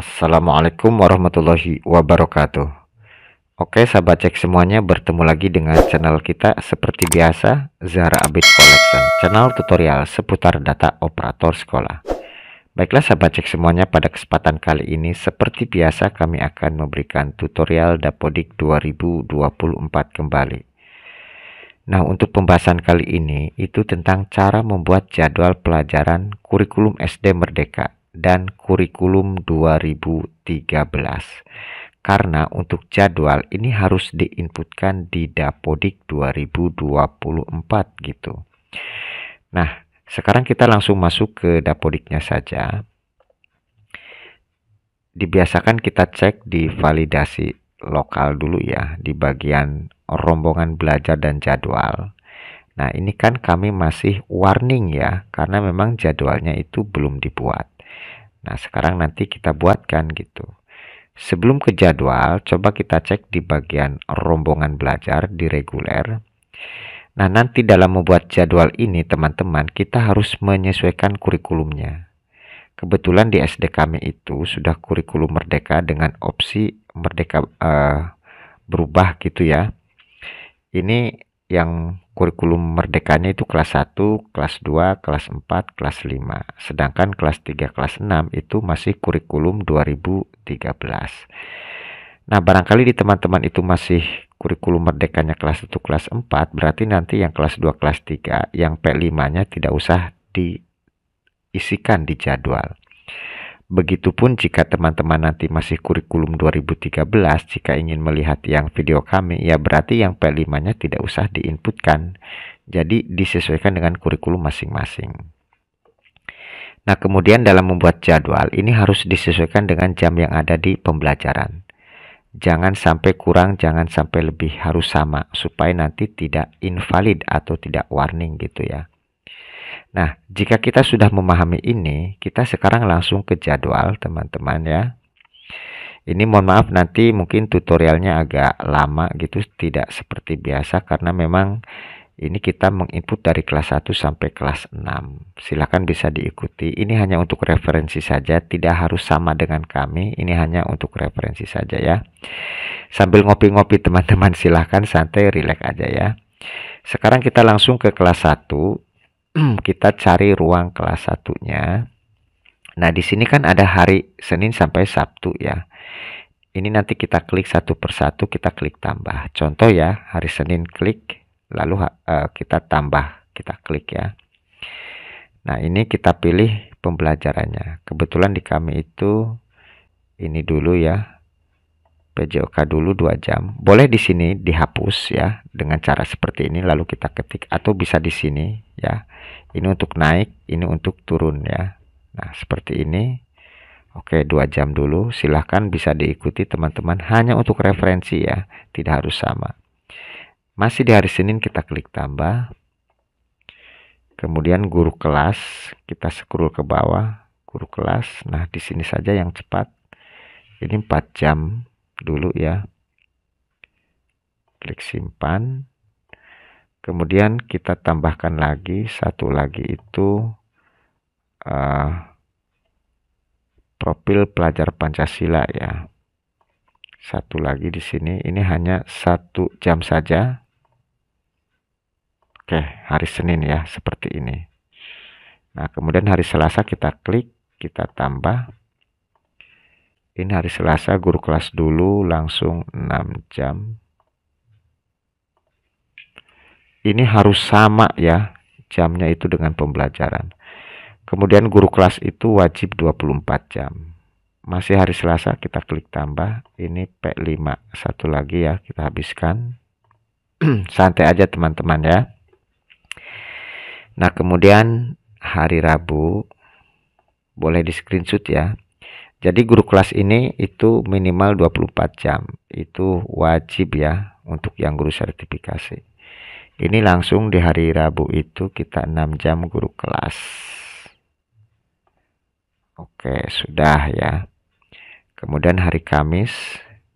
Assalamualaikum warahmatullahi wabarakatuh Oke sahabat cek semuanya bertemu lagi dengan channel kita seperti biasa Zara Abid Collection channel tutorial seputar data operator sekolah Baiklah sahabat cek semuanya pada kesempatan kali ini seperti biasa kami akan memberikan tutorial Dapodik 2024 kembali Nah untuk pembahasan kali ini itu tentang cara membuat jadwal pelajaran kurikulum SD Merdeka dan kurikulum 2013. Karena untuk jadwal ini harus diinputkan di Dapodik 2024 gitu. Nah, sekarang kita langsung masuk ke Dapodiknya saja. Dibiasakan kita cek di validasi lokal dulu ya di bagian rombongan belajar dan jadwal. Nah, ini kan kami masih warning ya, karena memang jadwalnya itu belum dibuat. Nah, sekarang nanti kita buatkan gitu. Sebelum ke jadwal, coba kita cek di bagian rombongan belajar di reguler. Nah, nanti dalam membuat jadwal ini, teman-teman, kita harus menyesuaikan kurikulumnya. Kebetulan di SD kami itu sudah kurikulum merdeka dengan opsi merdeka uh, berubah gitu ya. Ini yang kurikulum merdekanya itu kelas 1, kelas 2, kelas 4, kelas 5. Sedangkan kelas 3, kelas 6 itu masih kurikulum 2013. Nah, barangkali di teman-teman itu masih kurikulum merdekanya kelas 1, kelas 4, berarti nanti yang kelas 2, kelas 3, yang P5-nya tidak usah diisikan di jadwal. Begitupun jika teman-teman nanti masih kurikulum 2013, jika ingin melihat yang video kami, ya berarti yang P5-nya tidak usah diinputkan. Jadi disesuaikan dengan kurikulum masing-masing. Nah, kemudian dalam membuat jadwal, ini harus disesuaikan dengan jam yang ada di pembelajaran. Jangan sampai kurang, jangan sampai lebih, harus sama supaya nanti tidak invalid atau tidak warning gitu ya. Nah, jika kita sudah memahami ini, kita sekarang langsung ke jadwal, teman-teman ya. Ini mohon maaf nanti mungkin tutorialnya agak lama gitu, tidak seperti biasa karena memang ini kita menginput dari kelas 1 sampai kelas 6. silahkan bisa diikuti. Ini hanya untuk referensi saja, tidak harus sama dengan kami. Ini hanya untuk referensi saja ya. Sambil ngopi-ngopi teman-teman silahkan santai relax aja ya. Sekarang kita langsung ke kelas 1 kita cari ruang kelas satunya. Nah, di sini kan ada hari Senin sampai Sabtu ya. Ini nanti kita klik satu persatu, kita klik tambah. Contoh ya, hari Senin klik, lalu uh, kita tambah, kita klik ya. Nah, ini kita pilih pembelajarannya. Kebetulan di kami itu ini dulu ya, PJOK dulu 2 jam. Boleh di sini dihapus ya dengan cara seperti ini lalu kita ketik atau bisa di sini ya. Ini untuk naik, ini untuk turun ya. Nah, seperti ini. Oke, 2 jam dulu. Silahkan bisa diikuti teman-teman hanya untuk referensi ya, tidak harus sama. Masih di hari Senin kita klik tambah. Kemudian guru kelas, kita scroll ke bawah, guru kelas. Nah, di sini saja yang cepat. Ini 4 jam dulu ya. Klik simpan. Kemudian kita tambahkan lagi satu lagi itu uh, profil pelajar Pancasila ya. Satu lagi di sini ini hanya satu jam saja. Oke, hari Senin ya seperti ini. Nah, kemudian hari Selasa kita klik, kita tambah ini hari Selasa guru kelas dulu langsung 6 jam ini harus sama ya jamnya itu dengan pembelajaran kemudian guru kelas itu wajib 24 jam masih hari Selasa kita klik tambah ini P5 satu lagi ya kita habiskan santai aja teman-teman ya nah kemudian hari Rabu boleh di screenshot ya jadi guru kelas ini itu minimal 24 jam. Itu wajib ya untuk yang guru sertifikasi. Ini langsung di hari Rabu itu kita 6 jam guru kelas. Oke, sudah ya. Kemudian hari Kamis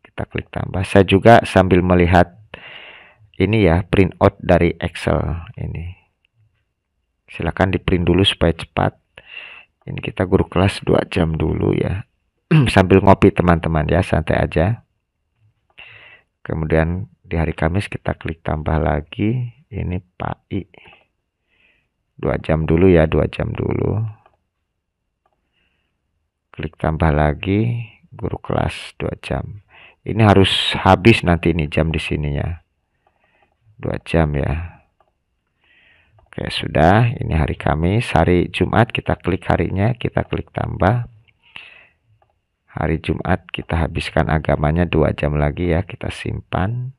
kita klik tambah. Saya juga sambil melihat ini ya print out dari Excel ini. Silakan di print dulu supaya cepat. Ini kita guru kelas 2 jam dulu ya. sambil ngopi teman-teman ya, santai aja. Kemudian di hari Kamis kita klik tambah lagi. Ini Pak I. Dua jam dulu ya, dua jam dulu. Klik tambah lagi guru kelas dua jam. Ini harus habis nanti ini jam di sini ya dua jam ya. Oke, sudah. Ini hari Kamis, hari Jumat kita klik harinya, kita klik tambah hari Jumat kita habiskan agamanya dua jam lagi ya kita simpan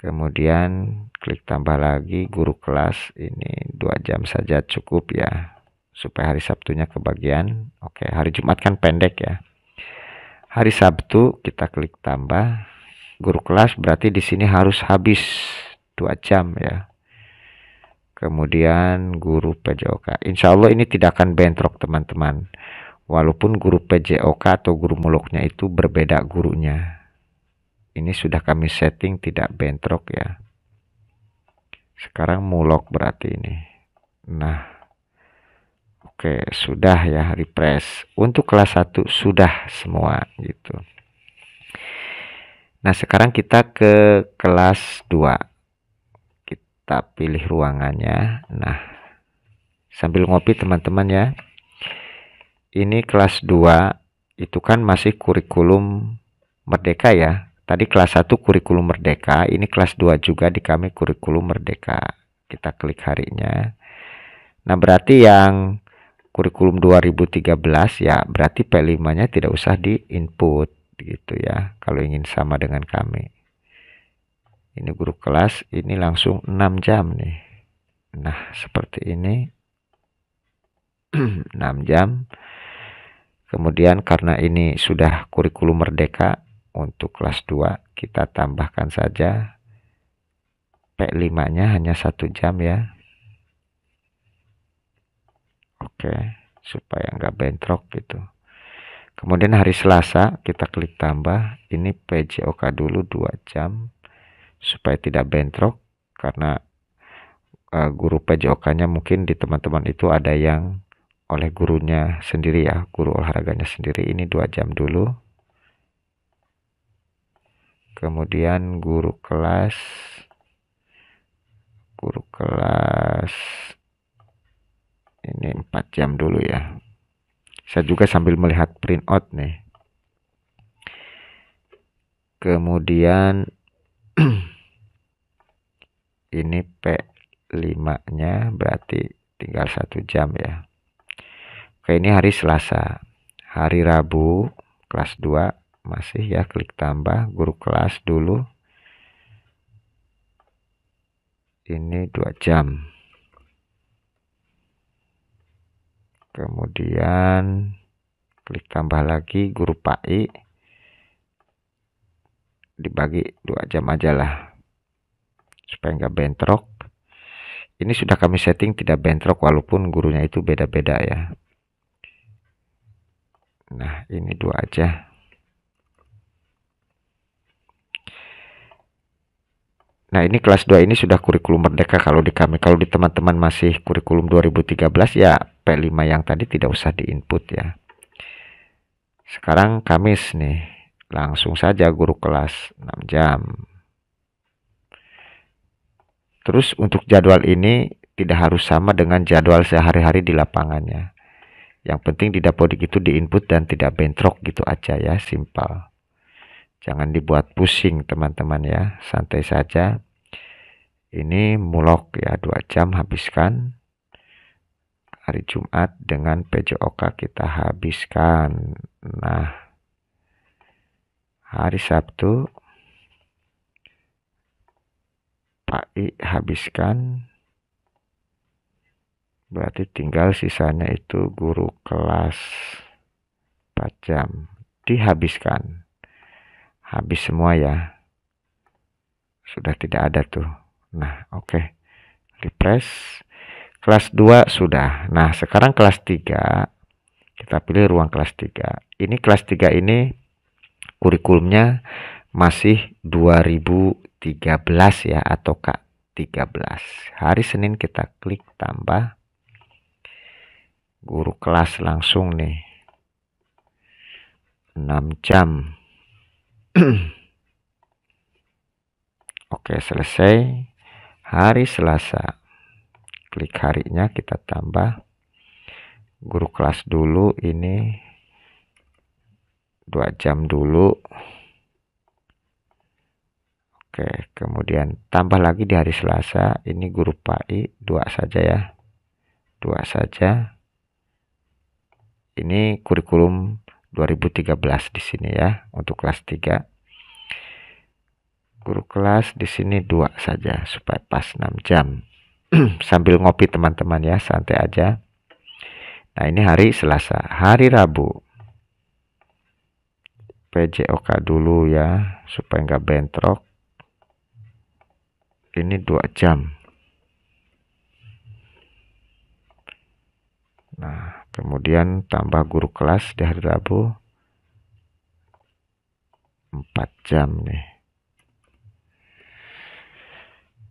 kemudian klik tambah lagi guru kelas ini dua jam saja cukup ya supaya hari Sabtunya kebagian oke hari Jumat kan pendek ya hari Sabtu kita klik tambah guru kelas berarti di sini harus habis dua jam ya kemudian guru PJOK insya Allah ini tidak akan bentrok teman-teman walaupun guru PJOK atau guru muluknya itu berbeda gurunya. Ini sudah kami setting tidak bentrok ya. Sekarang mulok berarti ini. Nah, oke sudah ya refresh. Untuk kelas 1 sudah semua gitu. Nah, sekarang kita ke kelas 2. Kita pilih ruangannya. Nah, sambil ngopi teman-teman ya ini kelas 2 itu kan masih kurikulum merdeka ya. Tadi kelas 1 kurikulum merdeka, ini kelas 2 juga di kami kurikulum merdeka. Kita klik harinya. Nah, berarti yang kurikulum 2013 ya berarti P5-nya tidak usah di input gitu ya kalau ingin sama dengan kami. Ini guru kelas ini langsung 6 jam nih. Nah, seperti ini. 6 jam. Kemudian karena ini sudah kurikulum merdeka untuk kelas 2 kita tambahkan saja P5-nya hanya satu jam ya. Oke, supaya nggak bentrok gitu. Kemudian hari Selasa kita klik tambah, ini PJOK dulu 2 jam supaya tidak bentrok karena uh, guru PJOK-nya mungkin di teman-teman itu ada yang oleh gurunya sendiri ya guru olahraganya sendiri ini dua jam dulu kemudian guru kelas guru kelas ini empat jam dulu ya saya juga sambil melihat print out nih kemudian ini P5 nya berarti tinggal satu jam ya Oke, ini hari Selasa. Hari Rabu kelas 2 masih ya klik tambah guru kelas dulu. Ini 2 jam. Kemudian klik tambah lagi guru PAI dibagi 2 jam aja lah supaya nggak bentrok. Ini sudah kami setting tidak bentrok walaupun gurunya itu beda-beda ya. Nah, ini dua aja. Nah, ini kelas 2 ini sudah kurikulum merdeka kalau di kami. Kalau di teman-teman masih kurikulum 2013 ya P5 yang tadi tidak usah di input ya. Sekarang Kamis nih. Langsung saja guru kelas 6 jam. Terus untuk jadwal ini tidak harus sama dengan jadwal sehari-hari di lapangannya. Yang penting di dapodik itu di input dan tidak bentrok gitu aja ya, simpel. Jangan dibuat pusing teman-teman ya, santai saja. Ini mulok ya, dua jam habiskan. Hari Jumat dengan PJOK kita habiskan. Nah, hari Sabtu Pak I habiskan berarti tinggal sisanya itu guru kelas 4 jam dihabiskan habis semua ya sudah tidak ada tuh nah oke okay. repress kelas 2 sudah nah sekarang kelas 3 kita pilih ruang kelas 3 ini kelas 3 ini kurikulumnya masih 2013 ya atau K13 hari Senin kita klik tambah guru kelas langsung nih 6 jam oke selesai hari Selasa klik harinya kita tambah guru kelas dulu ini dua jam dulu oke kemudian tambah lagi di hari Selasa ini guru PAI dua saja ya dua saja ini kurikulum 2013 di sini ya untuk kelas 3. Guru kelas di sini dua saja supaya pas 6 jam. Sambil ngopi teman-teman ya, santai aja. Nah, ini hari Selasa, hari Rabu. PJOK dulu ya supaya nggak bentrok. Ini dua jam. Nah, Kemudian tambah guru kelas di hari Rabu 4 jam nih.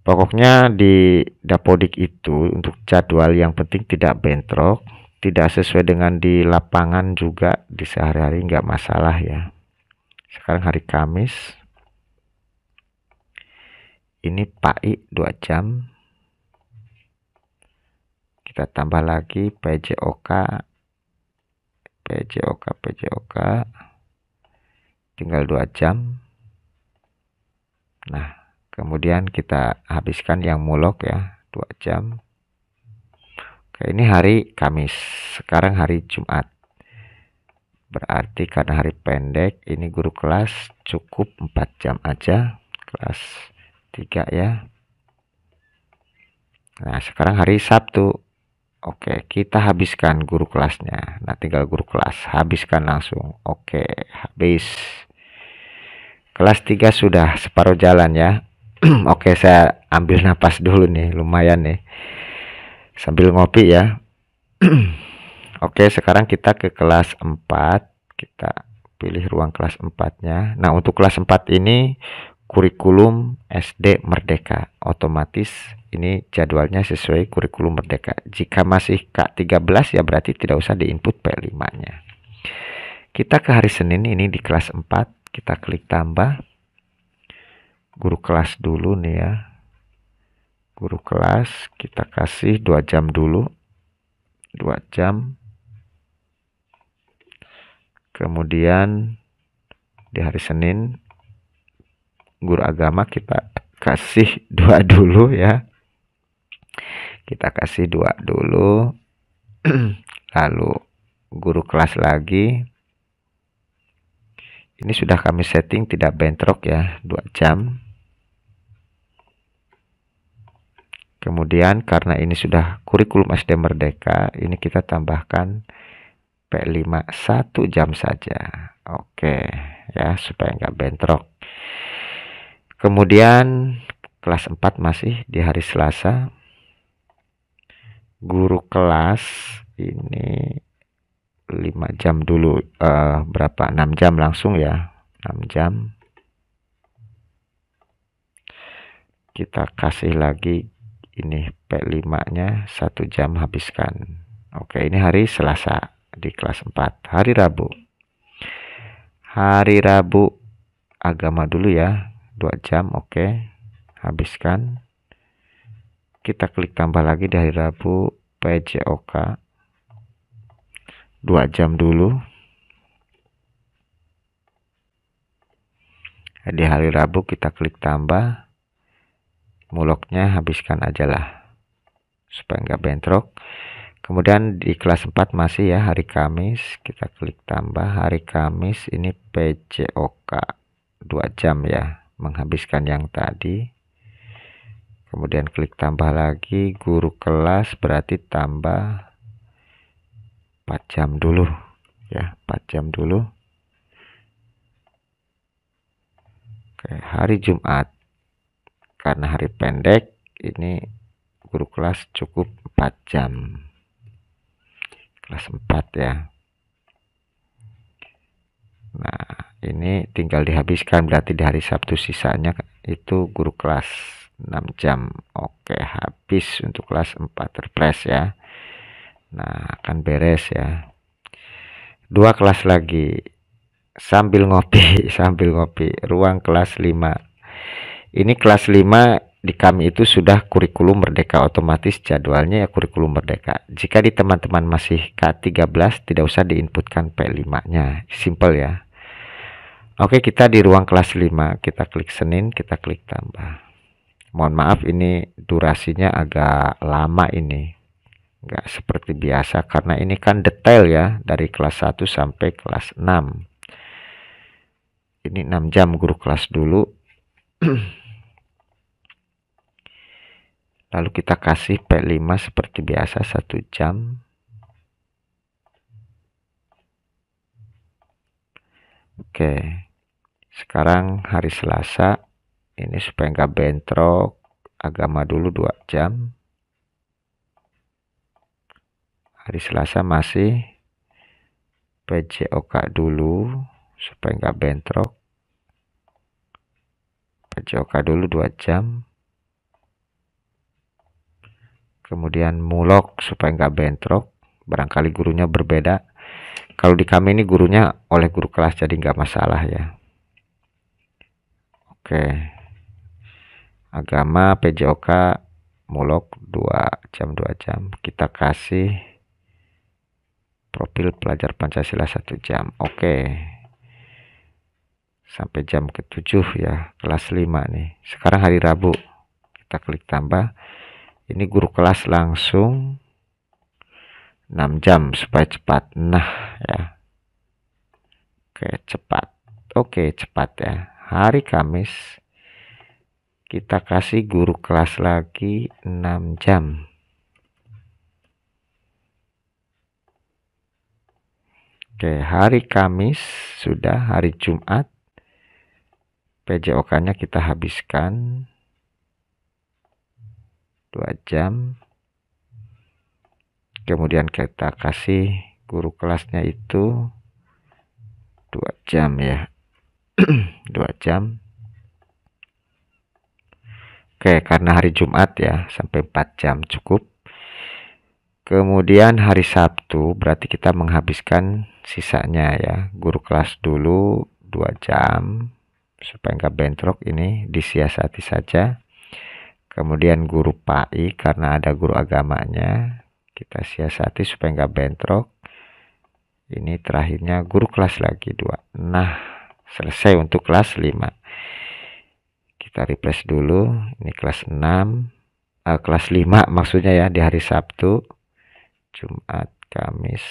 Pokoknya di dapodik itu untuk jadwal yang penting tidak bentrok, tidak sesuai dengan di lapangan juga di sehari-hari nggak masalah ya. Sekarang hari Kamis. Ini PAI 2 jam, kita tambah lagi PJOK PJOK PJOK tinggal 2 jam nah kemudian kita habiskan yang mulok ya 2 jam Oke ini hari Kamis sekarang hari Jumat berarti karena hari pendek ini guru kelas cukup 4 jam aja kelas 3 ya Nah, sekarang hari Sabtu. Oke, kita habiskan guru kelasnya. Nah, tinggal guru kelas habiskan langsung. Oke, habis. Kelas 3 sudah separuh jalan ya. Oke, saya ambil napas dulu nih, lumayan nih. Sambil ngopi ya. Oke, sekarang kita ke kelas 4. Kita pilih ruang kelas 4-nya. Nah, untuk kelas 4 ini kurikulum SD Merdeka otomatis ini jadwalnya sesuai kurikulum merdeka. Jika masih K13 ya berarti tidak usah di input P5-nya. Kita ke hari Senin ini di kelas 4, kita klik tambah. Guru kelas dulu nih ya. Guru kelas kita kasih 2 jam dulu. 2 jam. Kemudian di hari Senin guru agama kita kasih dua dulu ya kita kasih dua dulu lalu guru kelas lagi ini sudah kami setting tidak bentrok ya dua jam kemudian karena ini sudah kurikulum SD Merdeka ini kita tambahkan P5 satu jam saja oke ya supaya nggak bentrok kemudian kelas 4 masih di hari Selasa guru kelas ini 5 jam dulu uh, berapa 6 jam langsung ya 6 jam kita kasih lagi ini P5 nya 1 jam habiskan Oke ini hari Selasa di kelas 4 hari Rabu hari Rabu agama dulu ya 2 jam oke habiskan kita klik tambah lagi dari Rabu PJOK 2 jam dulu di hari Rabu kita klik tambah muloknya habiskan aja lah supaya nggak bentrok kemudian di kelas 4 masih ya hari Kamis kita klik tambah hari Kamis ini PJOK 2 jam ya menghabiskan yang tadi kemudian klik tambah lagi guru kelas berarti tambah 4 jam dulu ya 4 jam dulu Oke, hari Jumat karena hari pendek ini guru kelas cukup 4 jam kelas 4 ya Nah ini tinggal dihabiskan berarti di hari Sabtu sisanya itu guru kelas 6 jam oke habis untuk kelas 4 terpres ya nah akan beres ya dua kelas lagi sambil ngopi sambil ngopi ruang kelas 5 ini kelas 5 di kami itu sudah kurikulum merdeka otomatis jadwalnya ya kurikulum merdeka jika di teman-teman masih K13 tidak usah diinputkan P5 nya simple ya Oke kita di ruang kelas 5 kita klik Senin kita klik tambah mohon maaf ini durasinya agak lama ini enggak seperti biasa karena ini kan detail ya dari kelas 1 sampai kelas 6 ini 6 jam guru kelas dulu lalu kita kasih P5 seperti biasa 1 jam oke sekarang hari Selasa ini supaya nggak bentrok agama dulu dua jam hari Selasa masih PJOK dulu supaya nggak bentrok PJOK dulu dua jam kemudian mulok supaya nggak bentrok barangkali gurunya berbeda kalau di kami ini gurunya oleh guru kelas jadi nggak masalah ya oke okay agama PJOK mulok 2 jam 2 jam kita kasih profil pelajar Pancasila 1 jam oke okay. sampai jam ke-7 ya kelas 5 nih sekarang hari Rabu kita klik tambah ini guru kelas langsung 6 jam supaya cepat nah ya oke okay, cepat oke okay, cepat ya hari Kamis kita kasih guru kelas lagi 6 jam Oke hari Kamis sudah hari Jumat PJOK nya kita habiskan 2 jam kemudian kita kasih guru kelasnya itu 2 jam ya 2 jam Oke, karena hari Jumat ya, sampai 4 jam cukup. Kemudian hari Sabtu berarti kita menghabiskan sisanya ya. Guru kelas dulu 2 jam supaya nggak bentrok ini disiasati saja. Kemudian guru PAI karena ada guru agamanya kita siasati supaya nggak bentrok. Ini terakhirnya guru kelas lagi dua. Nah, selesai untuk kelas 5 kita refresh dulu ini kelas 6 uh, eh, kelas 5 maksudnya ya di hari Sabtu Jumat Kamis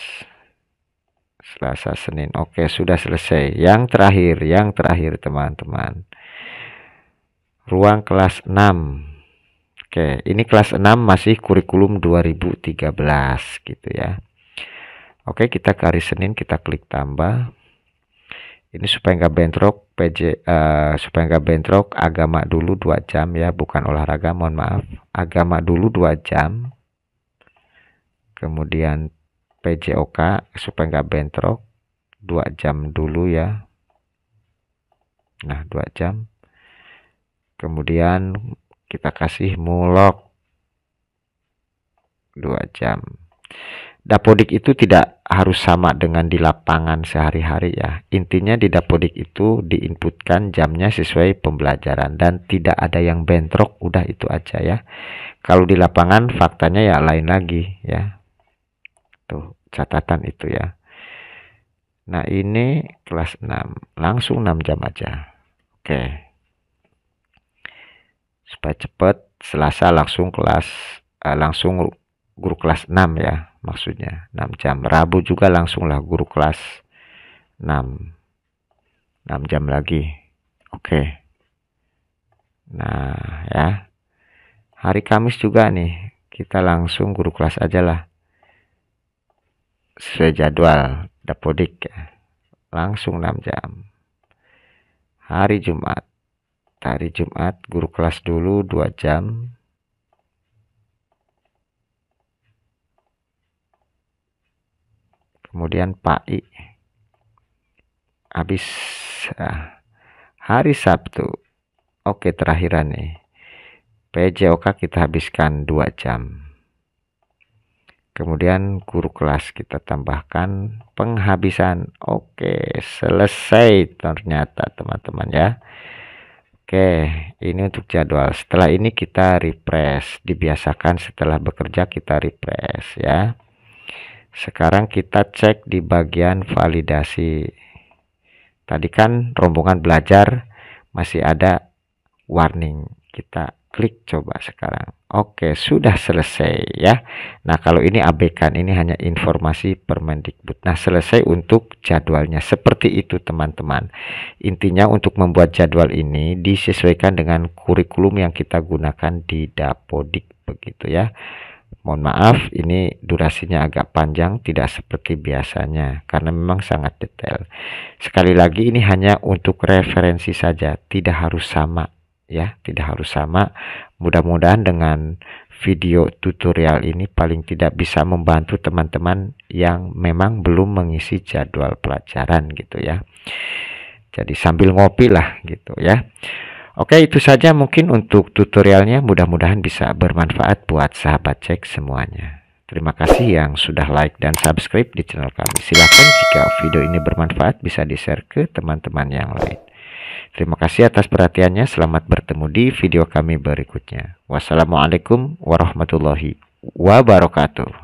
Selasa Senin Oke sudah selesai yang terakhir yang terakhir teman-teman ruang kelas 6 Oke ini kelas 6 masih kurikulum 2013 gitu ya Oke kita ke hari Senin kita klik tambah ini supaya nggak bentrok PJ uh, eh, supaya nggak bentrok agama dulu dua jam ya bukan olahraga mohon maaf agama dulu dua jam kemudian PJOK supaya nggak bentrok dua jam dulu ya nah dua jam kemudian kita kasih mulok dua jam dapodik itu tidak harus sama dengan di lapangan sehari-hari ya. Intinya di dapodik itu diinputkan jamnya sesuai pembelajaran dan tidak ada yang bentrok, udah itu aja ya. Kalau di lapangan faktanya ya lain lagi ya. Tuh, catatan itu ya. Nah, ini kelas 6. Langsung 6 jam aja. Oke. Supaya cepat, Selasa langsung kelas uh, langsung guru kelas 6 ya maksudnya 6 jam Rabu juga langsunglah guru kelas 6 6 jam lagi oke okay. nah ya hari Kamis juga nih kita langsung guru kelas aja lah sesuai jadwal dapodik ya. langsung 6 jam hari Jumat hari Jumat guru kelas dulu 2 jam kemudian Pak I habis ah, hari Sabtu oke terakhiran nih PJOK kita habiskan 2 jam kemudian guru kelas kita tambahkan penghabisan oke selesai ternyata teman-teman ya Oke, ini untuk jadwal. Setelah ini kita refresh, dibiasakan setelah bekerja kita refresh ya. Sekarang kita cek di bagian validasi. Tadi kan rombongan belajar masih ada warning. Kita klik coba sekarang. Oke, sudah selesai ya. Nah, kalau ini abaikan ini hanya informasi Permendikbud. Nah, selesai untuk jadwalnya. Seperti itu, teman-teman. Intinya untuk membuat jadwal ini disesuaikan dengan kurikulum yang kita gunakan di Dapodik begitu ya. Mohon maaf, ini durasinya agak panjang, tidak seperti biasanya, karena memang sangat detail. Sekali lagi, ini hanya untuk referensi saja, tidak harus sama, ya, tidak harus sama. Mudah-mudahan dengan video tutorial ini paling tidak bisa membantu teman-teman yang memang belum mengisi jadwal pelajaran gitu ya. Jadi sambil ngopi lah gitu ya. Oke itu saja mungkin untuk tutorialnya mudah-mudahan bisa bermanfaat buat sahabat cek semuanya. Terima kasih yang sudah like dan subscribe di channel kami. Silahkan jika video ini bermanfaat bisa di-share ke teman-teman yang lain. Terima kasih atas perhatiannya. Selamat bertemu di video kami berikutnya. Wassalamualaikum warahmatullahi wabarakatuh.